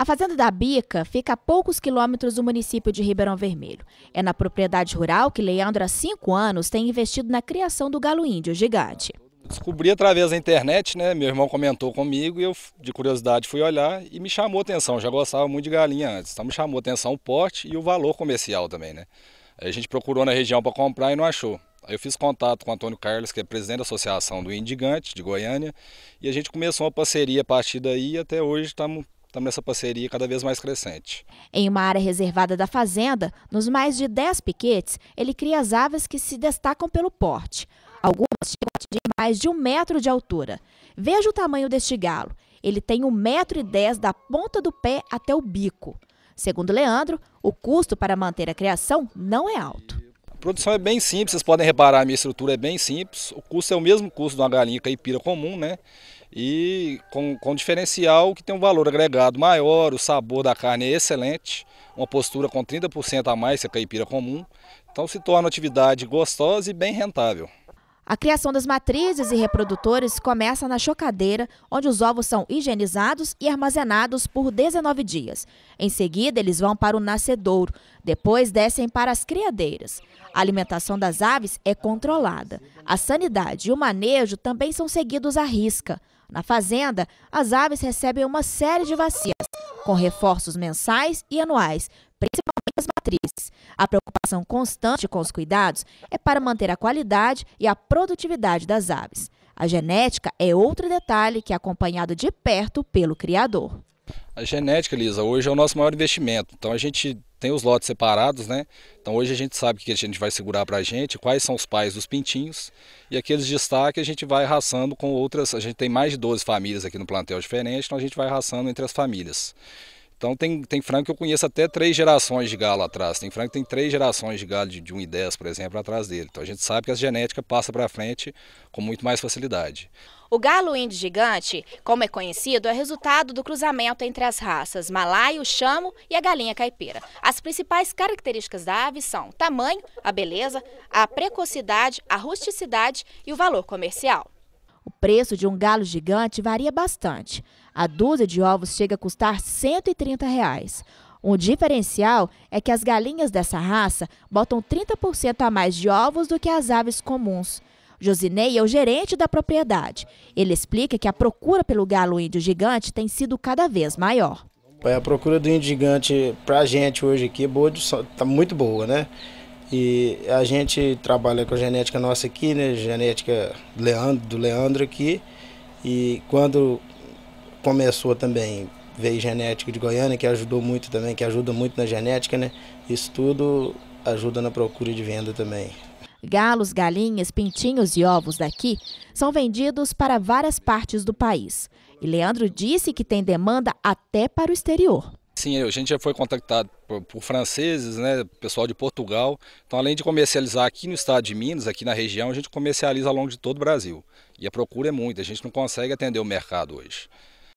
A fazenda da Bica fica a poucos quilômetros do município de Ribeirão Vermelho. É na propriedade rural que Leandro, há cinco anos, tem investido na criação do galo índio gigante. Descobri através da internet, né? Meu irmão comentou comigo e eu, de curiosidade, fui olhar e me chamou a atenção. Eu já gostava muito de galinha antes, então me chamou a atenção o porte e o valor comercial também, né? Aí a gente procurou na região para comprar e não achou. Aí eu fiz contato com o Antônio Carlos, que é presidente da Associação do Indigante de Goiânia, e a gente começou uma parceria a partir daí e até hoje estamos estamos nessa parceria cada vez mais crescente. Em uma área reservada da fazenda, nos mais de 10 piquetes, ele cria as aves que se destacam pelo porte. Algumas chegam a atingir mais de um metro de altura. Veja o tamanho deste galo. Ele tem 1,10m da ponta do pé até o bico. Segundo Leandro, o custo para manter a criação não é alto. A produção é bem simples, vocês podem reparar, a minha estrutura é bem simples. O custo é o mesmo custo de uma galinha caipira comum, né? e com, com diferencial que tem um valor agregado maior, o sabor da carne é excelente, uma postura com 30% a mais que a caipira comum, então se torna uma atividade gostosa e bem rentável. A criação das matrizes e reprodutores começa na chocadeira, onde os ovos são higienizados e armazenados por 19 dias. Em seguida, eles vão para o nascedouro, depois descem para as criadeiras. A alimentação das aves é controlada. A sanidade e o manejo também são seguidos à risca. Na fazenda, as aves recebem uma série de vacinas, com reforços mensais e anuais, principalmente as matrizes. A preocupação constante com os cuidados é para manter a qualidade e a produtividade das aves. A genética é outro detalhe que é acompanhado de perto pelo criador. A genética, Lisa, hoje é o nosso maior investimento. Então a gente tem os lotes separados, né? Então hoje a gente sabe o que a gente vai segurar para a gente, quais são os pais dos pintinhos e aqueles destaques a gente vai raçando com outras. A gente tem mais de 12 famílias aqui no plantel diferente, então a gente vai raçando entre as famílias. Então tem, tem frango que eu conheço até três gerações de galo atrás. Tem frango que tem três gerações de galo de, de 1 e 10, por exemplo, atrás dele. Então a gente sabe que a genética passa para frente com muito mais facilidade. O galo índio gigante, como é conhecido, é resultado do cruzamento entre as raças malaio, chamo e a galinha caipira. As principais características da ave são tamanho, a beleza, a precocidade, a rusticidade e o valor comercial. O preço de um galo gigante varia bastante. A dúzia de ovos chega a custar R$ 130. Reais. Um diferencial é que as galinhas dessa raça botam 30% a mais de ovos do que as aves comuns. Josinei é o gerente da propriedade. Ele explica que a procura pelo galo índio gigante tem sido cada vez maior. A procura do índio gigante para a gente hoje aqui é está muito boa, né? E a gente trabalha com a genética nossa aqui, né? Genética Leandro, do Leandro aqui. E quando começou também, veio genética de Goiânia, que ajudou muito também, que ajuda muito na genética, né? Isso tudo ajuda na procura de venda também. Galos, galinhas, pintinhos e ovos daqui são vendidos para várias partes do país. E Leandro disse que tem demanda até para o exterior. Sim, a gente já foi contactado por, por, franceses, né, pessoal de Portugal. Então, além de comercializar aqui no estado de Minas, aqui na região, a gente comercializa ao longo de todo o Brasil. E a procura é muita, a gente não consegue atender o mercado hoje.